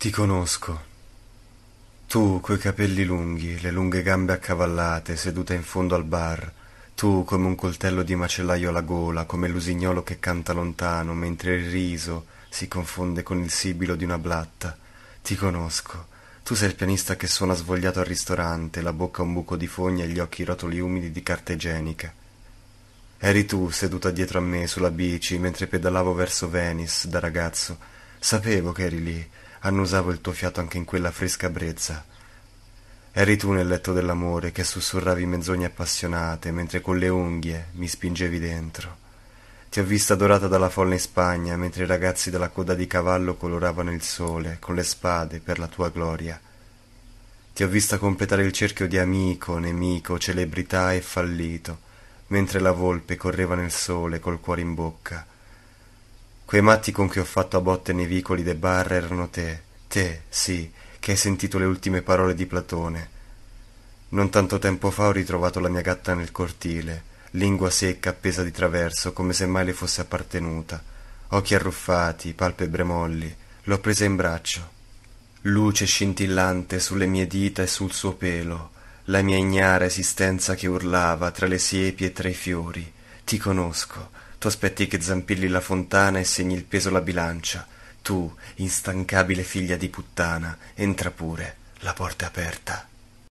Ti conosco. Tu coi capelli lunghi, le lunghe gambe accavallate, seduta in fondo al bar, tu come un coltello di macellaio alla gola, come l'usignolo che canta lontano, mentre il riso si confonde con il sibilo di una blatta. Ti conosco. Tu sei il pianista che suona svogliato al ristorante, la bocca un buco di fogna e gli occhi rotoli umidi di carta igienica. Eri tu seduta dietro a me sulla bici mentre pedalavo verso Venice da ragazzo. Sapevo che eri lì, annusavo il tuo fiato anche in quella fresca brezza. Eri tu nel letto dell'amore che sussurravi menzogne appassionate mentre con le unghie mi spingevi dentro. Ti ho vista dorata dalla folla in Spagna mentre i ragazzi dalla coda di cavallo coloravano il sole con le spade per la tua gloria. Ti ho vista completare il cerchio di amico, nemico, celebrità e fallito, mentre la volpe correva nel sole col cuore in bocca Quei matti con cui ho fatto a botte nei vicoli de Barre erano te, te, sì, che hai sentito le ultime parole di Platone. Non tanto tempo fa ho ritrovato la mia gatta nel cortile, lingua secca appesa di traverso, come se mai le fosse appartenuta, occhi arruffati, palpebre molli, l'ho presa in braccio. Luce scintillante sulle mie dita e sul suo pelo, la mia ignara esistenza che urlava tra le siepi e tra i fiori. Ti conosco, tu aspetti che zampilli la fontana e segni il peso la bilancia. Tu, instancabile figlia di puttana, entra pure, la porta è aperta.